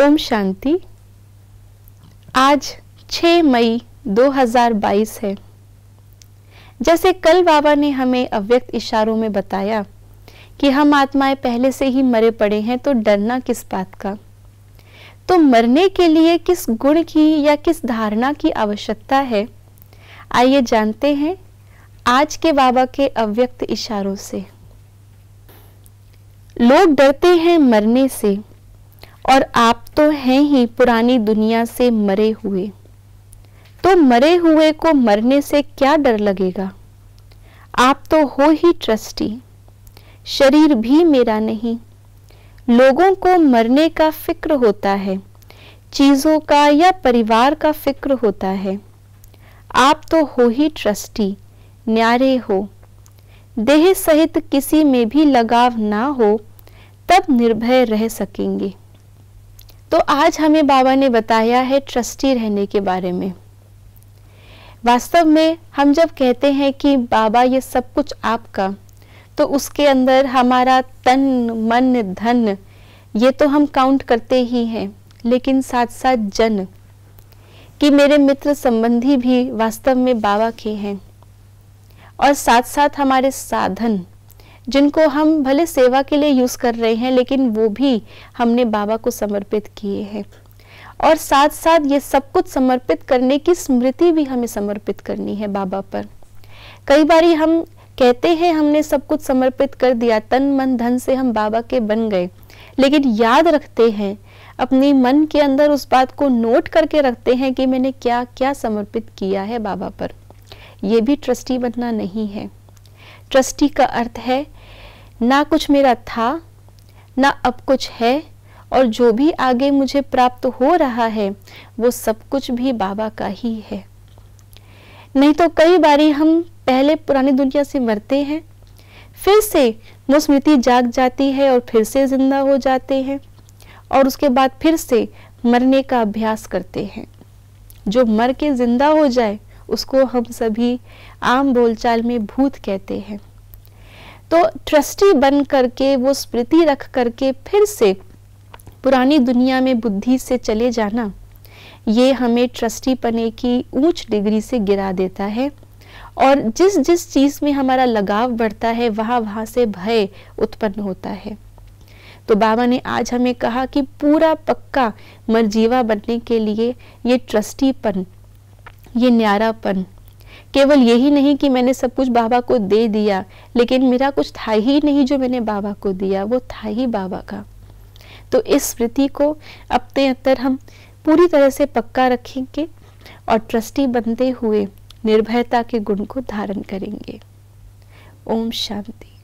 ओम शांति आज 6 मई 2022 है जैसे कल बाबा ने हमें अव्यक्त इशारों में बताया कि हम आत्माएं पहले से ही मरे पड़े हैं तो डरना किस बात का तो मरने के लिए किस गुण की या किस धारणा की आवश्यकता है आइए जानते हैं आज के बाबा के अव्यक्त इशारों से लोग डरते हैं मरने से और आप तो हैं ही पुरानी दुनिया से मरे हुए तो मरे हुए को मरने से क्या डर लगेगा आप तो हो ही ट्रस्टी शरीर भी मेरा नहीं लोगों को मरने का फिक्र होता है चीज़ों का या परिवार का फिक्र होता है आप तो हो ही ट्रस्टी न्यारे हो देह सहित किसी में भी लगाव ना हो तब निर्भय रह सकेंगे तो आज हमें बाबा ने बताया है ट्रस्टी रहने के बारे में वास्तव में हम जब कहते हैं कि बाबा ये सब कुछ आपका तो उसके अंदर हमारा तन मन धन ये तो हम काउंट करते ही हैं लेकिन साथ साथ जन कि मेरे मित्र संबंधी भी वास्तव में बाबा के हैं और साथ साथ हमारे साधन जिनको हम भले सेवा के लिए यूज़ कर रहे हैं लेकिन वो भी हमने बाबा को समर्पित किए हैं और साथ साथ ये सब कुछ समर्पित करने की स्मृति भी हमें समर्पित करनी है बाबा पर कई बार हम कहते हैं हमने सब कुछ समर्पित कर दिया तन मन धन से हम बाबा के बन गए लेकिन याद रखते हैं अपने मन के अंदर उस बात को नोट करके रखते हैं कि मैंने क्या क्या समर्पित किया है बाबा पर यह भी ट्रस्टी बनना नहीं है ट्रस्टी का अर्थ है ना कुछ मेरा था ना अब कुछ है और जो भी आगे मुझे प्राप्त हो रहा है वो सब कुछ भी बाबा का ही है नहीं तो कई बारी हम पहले पुरानी दुनिया से मरते हैं फिर से वो स्मृति जाग जाती है और फिर से जिंदा हो जाते हैं और उसके बाद फिर से मरने का अभ्यास करते हैं जो मर के जिंदा हो जाए उसको हम सभी आम बोलचाल में भूत कहते हैं तो ट्रस्टी बन करके वो स्मृति रख करके फिर से पुरानी दुनिया में बुद्धि से चले जाना ये हमें ट्रस्टी पने की ऊंच डिग्री से गिरा देता है और जिस जिस चीज़ में हमारा लगाव बढ़ता है वहां वहां से भय उत्पन्न होता है तो बाबा ने आज हमें कहा कि पूरा पक्का मरजीवा बनने के लिए ये ट्रस्टीपन ये न्यारापन केवल यही नहीं कि मैंने सब कुछ बाबा को दे दिया लेकिन मेरा कुछ था ही नहीं जो मैंने बाबा को दिया वो था ही बाबा का तो इस स्मृति को अपने अंतर हम पूरी तरह से पक्का रखेंगे और ट्रस्टी बनते हुए निर्भयता के गुण को धारण करेंगे ओम शांति